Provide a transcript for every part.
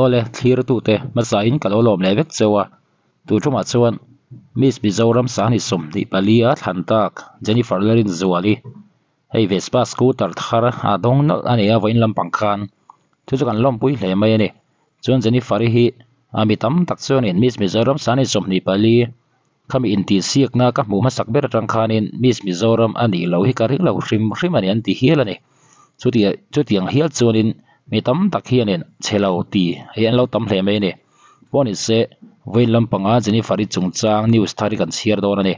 ole thir tu te maza in kal olom le vek chewa tu thuma chuan miss mizoram sahni sum ni palia thlan tak jennifer lerin zuali à hei vespa scooter thar a dong à nal ani à a voin bằng khan chu chú kan lom pui hle mai ani chuan jennifer hi ami tam tak chuan in miss mizoram sahni đi ni pali khami in ti siak na các mu ma sak ber răng khan in miss mizoram ani lo hi ka ring lo hrim hrim ani an ti hial ani chu chú chu tiang hial chuan in Mi tam takhi ya nian, che lau ti, ya nilaw tam le mei ni. Waan is se, wain lam pa nga jani fari chung chang, ni us tari kan cher do na ni.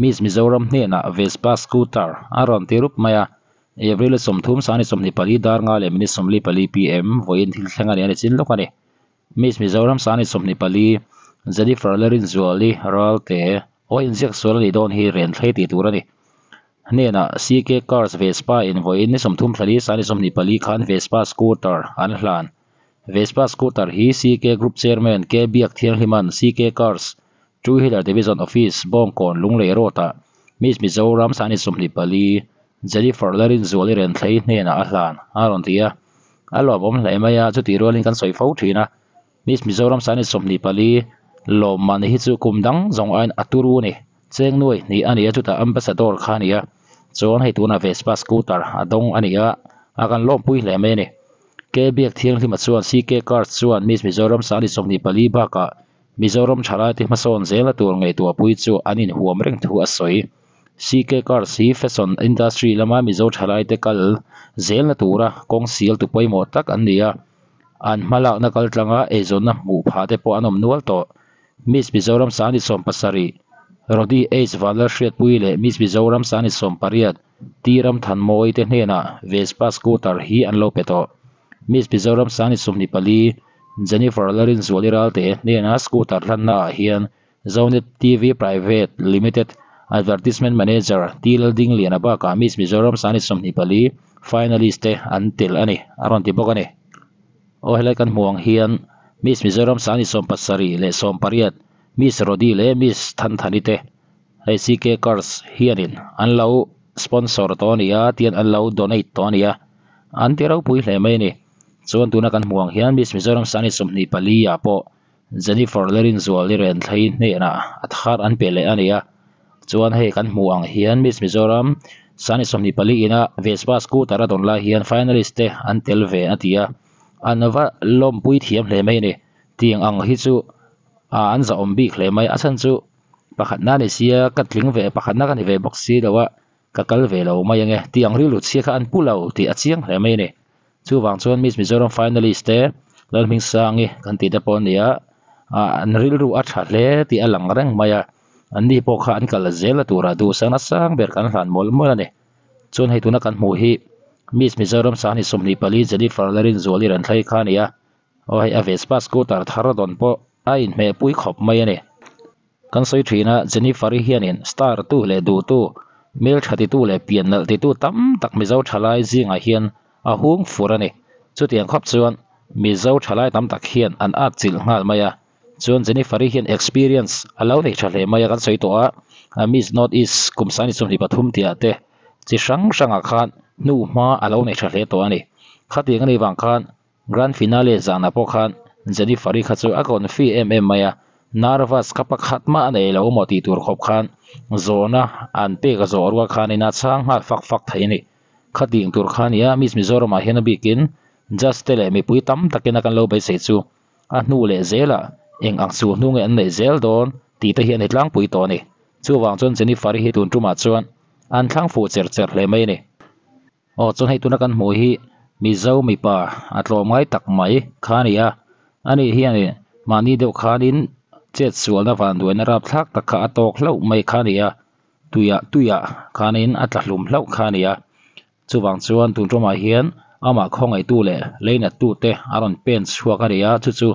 Mi is mi zauram nina, Vespa Scooter, a ron ti rup maya. Ya vrela som thum saani som nipali dar nga li, mi nis som li pali PM, wain hilkha nga li a zin lukwa ni. Mi is mi som nipali, zani fara larin zuwa li, raal ke, oo inziak suwa li hi rin thai ti dhura ni. na CK cars Vespa invoice invoin ni somthum thali sani somni pali khan Vespa scooter an hlan Vespa scooter hi CK group chairman K Biak Thiang Himan CK cars Two Hillar Division Office Bongkon Lunglei Rota Miss Mizoram sani somni pali Jennifer Larin Zoli ren thei nena a hlan aron tia alo bom lai maya chu ti rolin kan soi fo thina Miss Mizoram sani somni pali lom man hi chu kumdang zong ain aturu ni cheng noi ni ani chu ta ambassador khania chuan hei tuna vespa scooter a à, dong ania a kan à, lawm pui hle mai ni ke biak thiang hlim a chuan ck car chuan miss mizoram sali somni pali ba ka mizoram thala ti ma son zela tur ngei tua pui chu anin huam reng thu a soi ck car si fashion industry lama mizo thalai te kal zel tura kong sial tu poimo tak an an malak na kal tlanga ezon na mu pha te po anom nual to miss mizoram sali som pasari Rodi Ace valar hriat pui Miss Mizoram san i tiram thanmawi te hnenah Vespa scooter hi an lo Miss Mizoram san i Jennifer Larin zualiral te hnenah scooter hlannaah hian Zonet TV Private Limited Advertisement Manager Tilal Ding lian Miss Mizoram san i sawm ni finalist te ani a rawn ti bawk ani. Miss Mizoram san i sawm pasari mis rodi ya, ya. le mis than thani te ICK cars hianin an lau sponsor tonia tian an lau donate tonia an ti ro pui hle mai ni chuan tuna kan muang hian mis mizoram sani sumni pali ya po Jennifer Lerin zual ni ren thlai ne na a an pele ania ya. chuan he kan muang hian mis mizoram sani somni pali ina Vespa scooter don la hian finalist te an tel ve atia anova lom pui thiam hle mai ni tiang ang hi chu a an za om bi khle mai asan zu chu pakhat na ni sia katling ve pakhat na kan ve box si lawa kakal ve lo mai nge ti ang ri ka an pulo ti a hle mai ne chu wang chuan miss mizoram finalist te lal ming sangi kan ti da pon a an ril ru a tha ti alang reng mai a an ni po kha an kal zela tura du sang na sang ber kan han mol mol ani chun hei tuna kan mu hi miss mizoram sahni somni pali jeli farlarin zoli ran thlai o hei a vespa scooter thar don po ai me pui khóc mày nè, con soi thina jennifer hianin star tu le du tu mel thati tu le pian nal ti tu tam tak mi zau thalai zinga à hian a à hung furani chutiang khop chuan mi zau thalai tam tak hian an a chil ngal maya à. chuan jennifer hian experience alo nei thale mày kan soi to a a miss not is sớm đi bắt hi tiệt thế, chỉ sáng sáng sanga khan nu ma alo nei thale to ani khatiang ani wang khan grand finale zana po khan jadi phari kha chu akon fi em em maya nervous ka pakhat ma nei lo mo ti tur khop khan zona an pe ka zor khan ina chang ha fak fak thai ni kha ding tur khan ya mis mizoram a hena bikin just tele mi pui tam takena kan lo bai se chu a hnu le zela eng ang chu hnu nge an nei zel don ti ta hian hitlang pui to ni chu wang chon jeni fari hi tun tuma chuan an thlang fu cher cher le mai ni o chon hei tuna kan mu hi mi zo mi pa a mai tak mai khania ani hian mani deuh khanin chet sualna van duaina rap thlak taka atok hlo mai khania tuya tuya khanin atla hlum hlo khania chuwang chuan tun roma ah hian ama khongai tu le leina tu te aron pen chhuak ania chu chu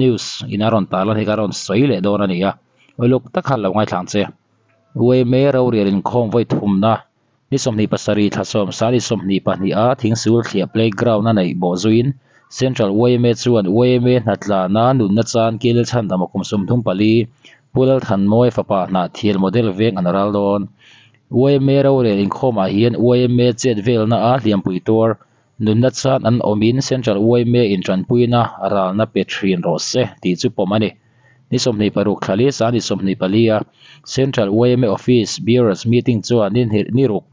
news in aron talan hekaron sei le don ania oilok takhan lo ngai thlang che we me ro rian khom voi thumna ni somni pasari thasom sari somni pahni a thing sul thia playground na nei bo zuin Central YMA chuan YMA hnatla na nu na chan kil chan dam kum sum thum pali pulal than moi fa pa na thiel model veng an ral don YMA ro re ring khoma hian YMA chet vel na a liam pui tor nu chan an omin central YMA in tran pui na aral na pe thrin ro se ti chu pomani ni somni nei paru khali sa ni somni pali palia central YMA office bureau meeting chuan ni ni ruk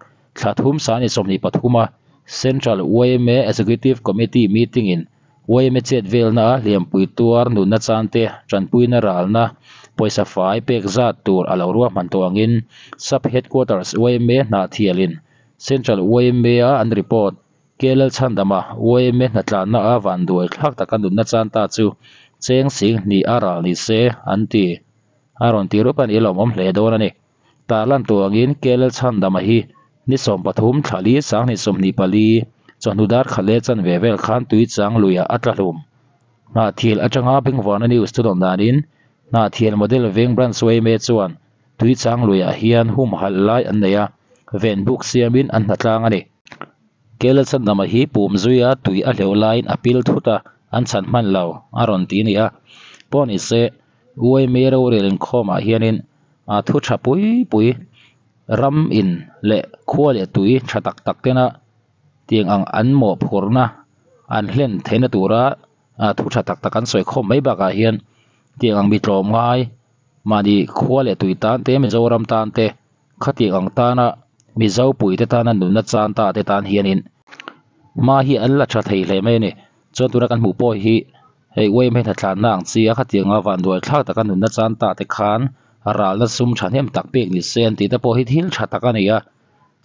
thum sa ni somni nei pathuma Central YMA Executive Committee meeting in YMA chet vel na liam pui tuar nu na chante tran pui na ral na poisa fai pek zat tur alo ruwa man to angin sub headquarters YMA na thialin Central YMA an report kelal chandama YMA na tla na awan duai thlak takan nu na chanta chu cheng sing ni ara ni se anti aron tirupan ilom om hle don ani talan tuangin kelal chandama hi nisawm pathum thali sang nisawm ni pali chanudar khale chan vevel khan tui chang luya atralum na thil atanga bengwana news tu don danin na thil model veng brand sway me chuan tui chang luya hian hum hal lai an neya ven book siamin an hatlang ani kelchan nama hi pum zuya tui a hleu lain apil thuta an chan man lo aron ti ni a poni se uai mero relin khoma hianin a thu tha pui pui รำอินและขั้วเลตุยชะตักตักเตนะเตียงอังอันโมอบหัวนะอันเล่นเทนตุระอาทุชะตักตักกันสวยคมไม่บากาเฮียนเตียงอังบิดรอมไงมาดีขั้วเลตุยตันเตมิจาวรำตันเตขัดเตียงอังตานะมิจาวปุยเตตานันดุนัดจานตาเตตานเฮียนินมาฮีอันละชะเทยเลยไม่เนี่ยจนตุระกันรหมู่ป่วยเฮีไอ้เว้ยไม่ถัดฉันนั่งเสียขัดเตียงอังวันด้วยทักตักันดุนัดจานตาเตขาน ralna zum than hem tak pek ni sen ti ta pawh hi thil tha tak ani a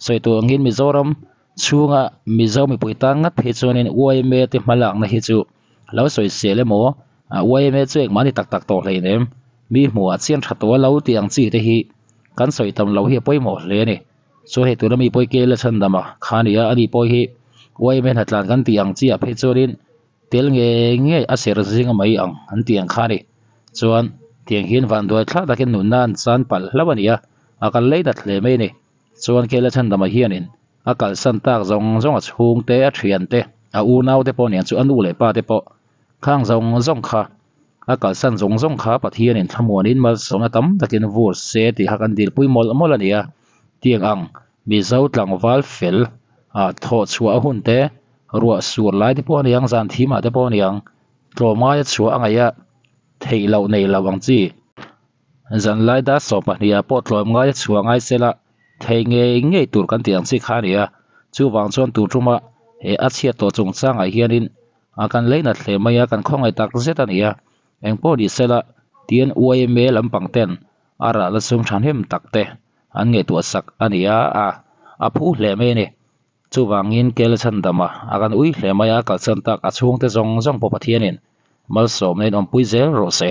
soitu angin mizoram chunga mizo mi puita ngat phe chuanin uaime ti hmalak na hi chu lo soi se le mo uaime chu ek mani tak tak to hlei nem mi hmu a chian tha to lo ti ang chi te hi kan soi tam lo hi poi mo hle ni so he tu na mi poi ke à chan dama khania ani poi hi uaime na tlan kan ti ang chi a phe nghe tel nge nge a ser zinga mai ang an ti ang cho anh ทียงหินวันด้วยท่าตะกินหนุนนานสันปัลละวันเนียอากาศเลยดัดเลยไม่เนี่ยส่วนเคลื่อชันดมาเฮียนินอากาศสันตากจงจงอชูงเตะเทียนเตะอาอูนาวเตปอนี่ยจู่อันดูเลยป้าเตปอข้างจงจงขาอากาศสันจงจงขาปัดเฮียนินทั้งมวลนินมาสองะตั้มตะกินวูร์เซียติหักอันดีปุยมอลมอลันเนียเตียงอังมีเจ้าตังวัลฟิลอาทอดชัวหุ่นเตะรัวสูรไลทเตปอนี่ยังสันทีมาเตปอนี่ยังโรมาจะชัวอังไงยะ thei lo nei lo ang chi zan lai da so pa hnia po thlom ngai chuang ai sela thei nge nge tur kan tiang chi kha ria chu wang chon tu tuma he a chia to chung chang ai hianin a kan leina thle mai a kan khong ai tak zet ania eng po di sela tian uai me lampang ten ara la sum than hem takte à nge tu sak ania a a phu hle me chân chu à à chan uy akan ui à mai chân kal chan tak a chung te zong zong po pathianin malsomnen ampuizel rose.